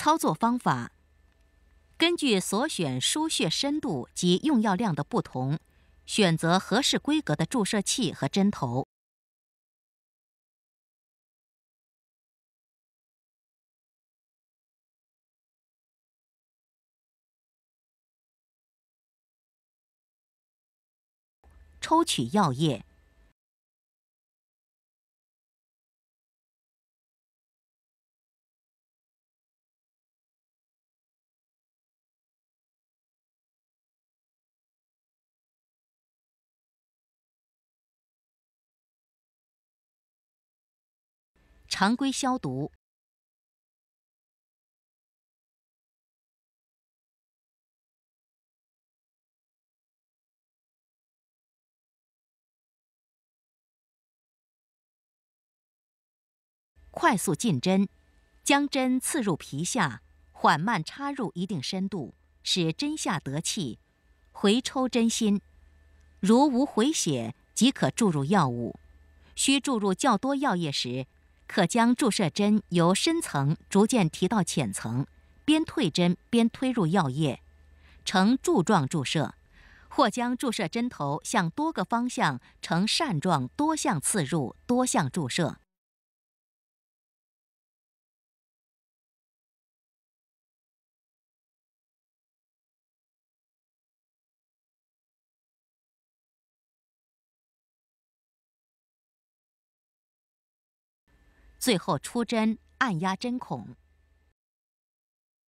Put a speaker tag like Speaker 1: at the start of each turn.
Speaker 1: 操作方法：根据所选输血深度及用药量的不同，选择合适规格的注射器和针头，
Speaker 2: 抽取药液。
Speaker 3: 常规消毒，
Speaker 1: 快速进针，将针刺入皮下，缓慢插入一定深度，使针下得气，回抽针心。如无回血即可注入药物。需注入较多药液时，可将注射针由深层逐渐提到浅层，边退针边推入药液，呈柱状注射；或将注射针头向多个方向呈扇状多项刺入，多项注射。
Speaker 4: 最后，出针，按压针孔。